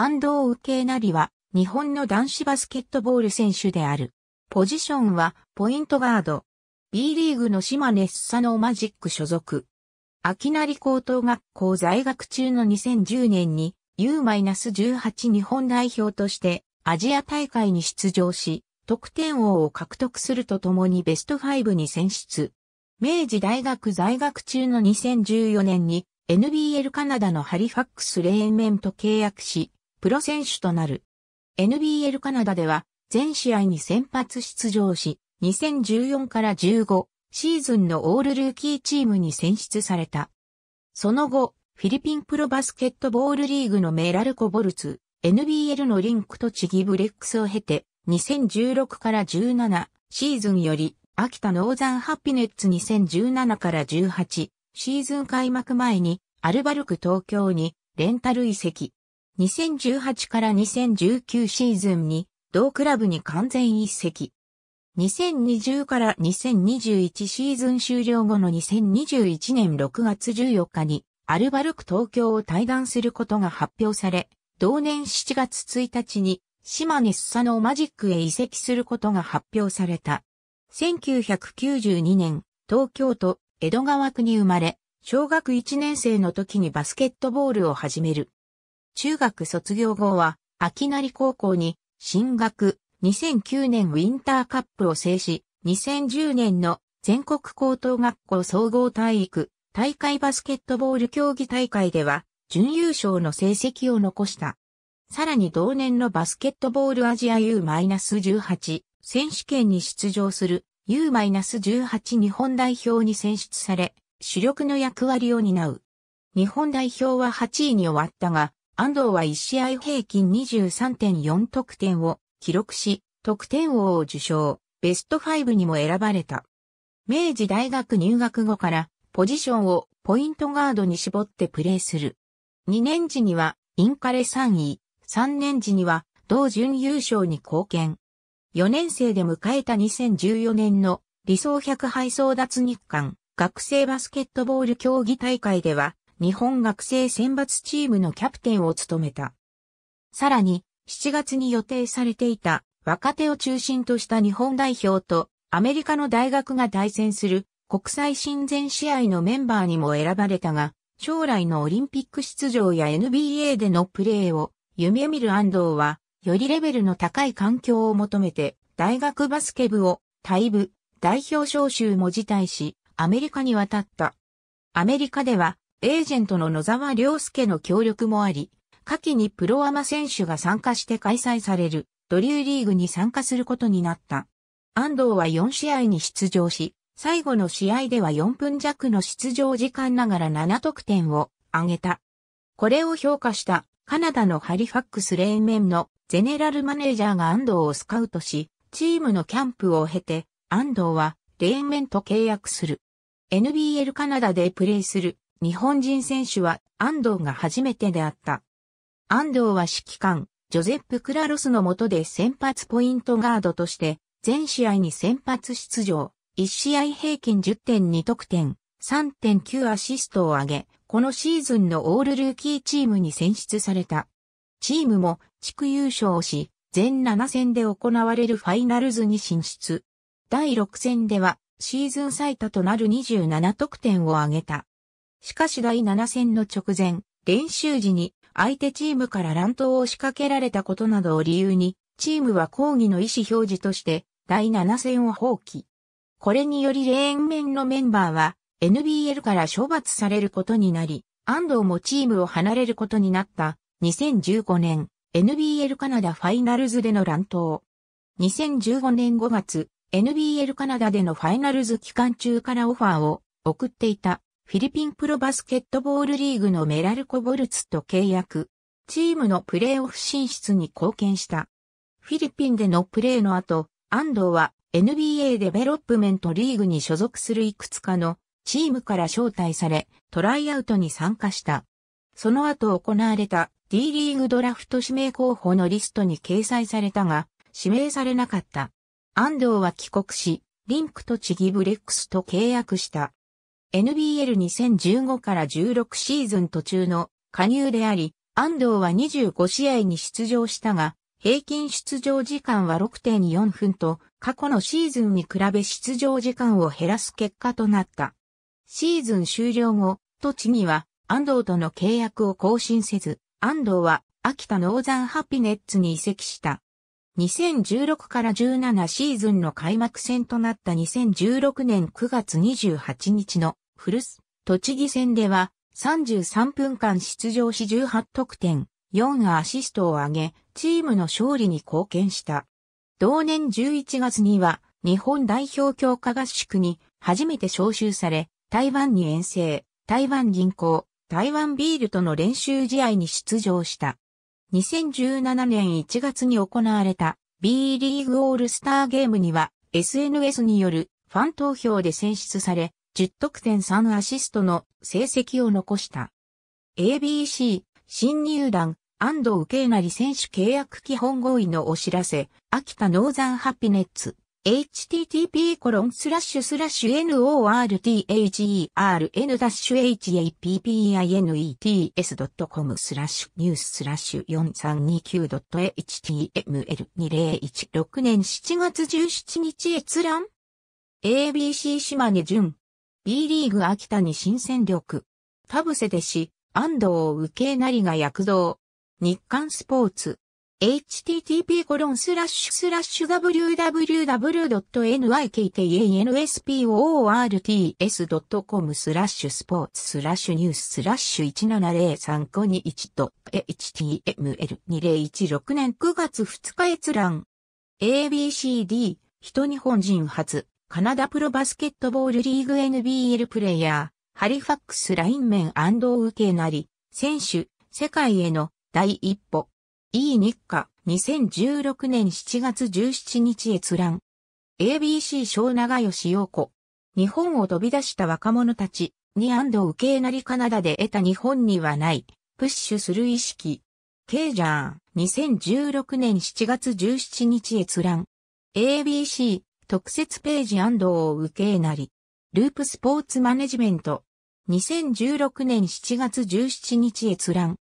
安藤右なりは日本の男子バスケットボール選手である。ポジションはポイントガード。B リーグの島根スサノーマジック所属。秋成高等学校在学中の2010年に U-18 日本代表としてアジア大会に出場し、得点王を獲得するとともにベスト5に選出。明治大学在学中の2014年に NBL カナダのハリファックスレーンメンと契約し、プロ選手となる。NBL カナダでは全試合に先発出場し、2014から15シーズンのオールルーキーチームに選出された。その後、フィリピンプロバスケットボールリーグのメラルコボルツ、NBL のリンクとチギブレックスを経て、2016から17シーズンより、秋田ノーザンハッピネッツ2017から18シーズン開幕前に、アルバルク東京にレンタル移籍。2018から2019シーズンに同クラブに完全移籍。2020から2021シーズン終了後の2021年6月14日にアルバルク東京を退団することが発表され、同年7月1日に島根スサノーマジックへ移籍することが発表された。1992年、東京都江戸川区に生まれ、小学1年生の時にバスケットボールを始める。中学卒業後は、秋成高校に進学、2009年ウィンターカップを制し、2010年の全国高等学校総合体育大会バスケットボール競技大会では、準優勝の成績を残した。さらに同年のバスケットボールアジア U-18 選手権に出場する U-18 日本代表に選出され、主力の役割を担う。日本代表は8位に終わったが、安藤は1試合平均23.4得点を記録し、得点王を受賞、ベスト5にも選ばれた。明治大学入学後からポジションをポイントガードに絞ってプレーする。2年時にはインカレ3位、3年時には同準優勝に貢献。4年生で迎えた2014年の理想100敗争奪日韓学生バスケットボール競技大会では日本学生選抜チームのキャプテンを務めた。さらに、7月に予定されていた若手を中心とした日本代表とアメリカの大学が対戦する国際親善試合のメンバーにも選ばれたが、将来のオリンピック出場や NBA でのプレーを夢見る安藤は、よりレベルの高い環境を求めて、大学バスケ部を退部、代表招集も辞退し、アメリカに渡った。アメリカでは、エージェントの野沢良介の協力もあり、夏季にプロアマ選手が参加して開催されるドリューリーグに参加することになった。安藤は4試合に出場し、最後の試合では4分弱の出場時間ながら7得点を挙げた。これを評価したカナダのハリファックスメ面のゼネラルマネージャーが安藤をスカウトし、チームのキャンプを経て安藤はメ面と契約する。NBL カナダでプレーする日本人選手は安藤が初めてであった。安藤は指揮官、ジョゼップ・クラロスの下で先発ポイントガードとして、全試合に先発出場、1試合平均10.2得点、3.9アシストを上げ、このシーズンのオールルーキーチームに選出された。チームも地区優勝し、全7戦で行われるファイナルズに進出。第6戦ではシーズン最多となる27得点を挙げた。しかし第7戦の直前、練習時に相手チームから乱闘を仕掛けられたことなどを理由に、チームは抗議の意思表示として第7戦を放棄。これによりレーン面のメンバーは NBL から処罰されることになり、安藤もチームを離れることになった2015年 NBL カナダファイナルズでの乱闘。2015年5月、NBL カナダでのファイナルズ期間中からオファーを送っていたフィリピンプロバスケットボールリーグのメラルコ・ボルツと契約、チームのプレーオフ進出に貢献した。フィリピンでのプレーの後、安藤は NBA デベロップメントリーグに所属するいくつかのチームから招待され、トライアウトに参加した。その後行われた D リーグドラフト指名候補のリストに掲載されたが、指名されなかった。安藤は帰国し、リンクとチギブレックスと契約した。NBL2015 から16シーズン途中の加入であり、安藤は25試合に出場したが、平均出場時間は6.4分と、過去のシーズンに比べ出場時間を減らす結果となった。シーズン終了後、栃木は安藤との契約を更新せず、安藤は秋田ノーザンハピネッツに移籍した。2016から17シーズンの開幕戦となった2016年9月28日の古巣栃木戦では33分間出場し18得点、4アシストを挙げ、チームの勝利に貢献した。同年11月には日本代表強化合宿に初めて招集され、台湾に遠征、台湾銀行、台湾ビールとの練習試合に出場した。2017年1月に行われた B リーグオールスターゲームには SNS によるファン投票で選出され10得点3アシストの成績を残した。ABC 新入団安藤慶成選手契約基本合意のお知らせ秋田ノーザンハピネッツ h t t p n o r t h e r n h a p i n e t s c o m スラッシュニューススラッシュ 4329.html2016 年7月17日閲覧 ABC 島根淳 B リーグ秋田に新戦力田伏弟子安藤受けなりが躍動日刊スポーツ http://www.nyktnsports.com スラッシュスポーツスラッシュニューススラッシュ1703コニ1と html2016 年9月2日閲覧 ABCD 人日本人初カナダプロバスケットボールリーグ NBL プレイヤーハリファックスラインメン受けなり選手世界への第一歩 E 日課2016年7月17日閲覧。ABC 小長吉陽子。日本を飛び出した若者たちに安藤受けなりカナダで得た日本にはない。プッシュする意識。ケイジャー2016年7月17日閲覧。ABC 特設ページ安藤受けなり。ループスポーツマネジメント。2016年7月17日閲覧。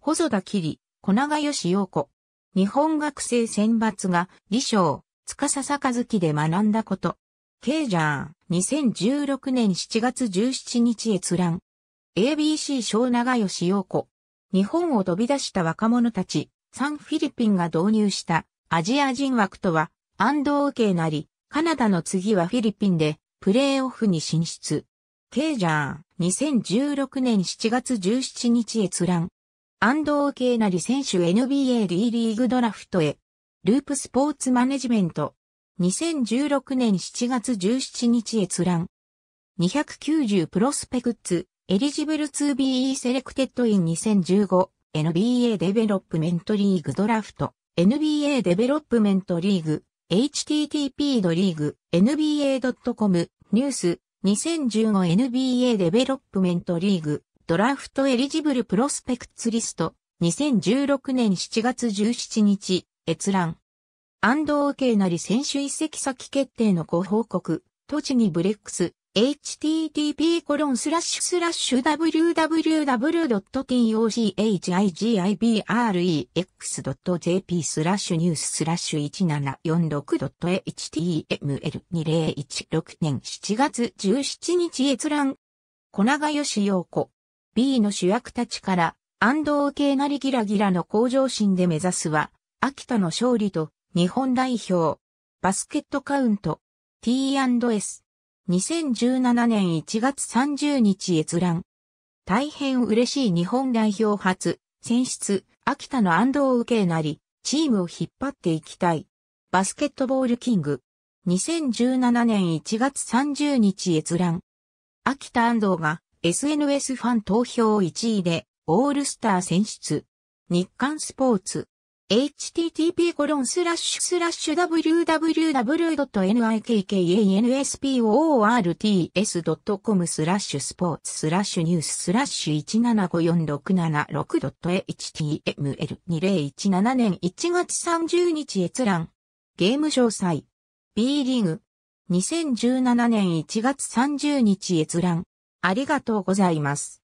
細田切小長吉陽子。日本学生選抜が、李翔、司坂月で学んだこと。ケイジャー2016年7月17日閲覧。ABC 小長吉陽子。日本を飛び出した若者たち、サンフィリピンが導入したアジア人枠とは、安藤けなり、カナダの次はフィリピンで、プレーオフに進出。ケイジャー2016年7月17日閲覧。安藤慶成選手 NBAD リーグドラフトへ。ループスポーツマネジメント。2016年7月17日閲覧。290プロスペクツ、エリジブル 2BE セレクテッドイン 2015NBA デベロップメントリーグドラフト。NBA デベロップメントリーグ。http ドリーグ nba.com ニュース 2015NBA デベロップメントリーグドラフトエリジブルプロスペクツリスト、2016年7月17日、閲覧。安藤慶成選手移籍先決定のご報告、栃木ブレックス、http コロンスラッシュスラッシュ www.tochigibrex.jp スラッシュニューススラッシュ 1746.html2016 年7月17日閲覧。小長吉陽子。B の主役たちから、安藤系なりギラギラの向上心で目指すは、秋田の勝利と、日本代表、バスケットカウント、T&S。2017年1月30日閲覧。大変嬉しい日本代表初、選出、秋田の安藤受けなり、チームを引っ張っていきたい。バスケットボールキング。2017年1月30日閲覧。秋田安藤が SNS ファン投票1位で、オールスター選出。日刊スポーツ。http コロンスラッシュスラッシュ w w w n i k k a n s p o o r t s c o m スラッシュスポーツスラッシュニューススラッシュ 1754676.html2017 年1月30日閲覧。ゲーム詳細。B リーグ。2017年1月30日閲覧。ありがとうございます。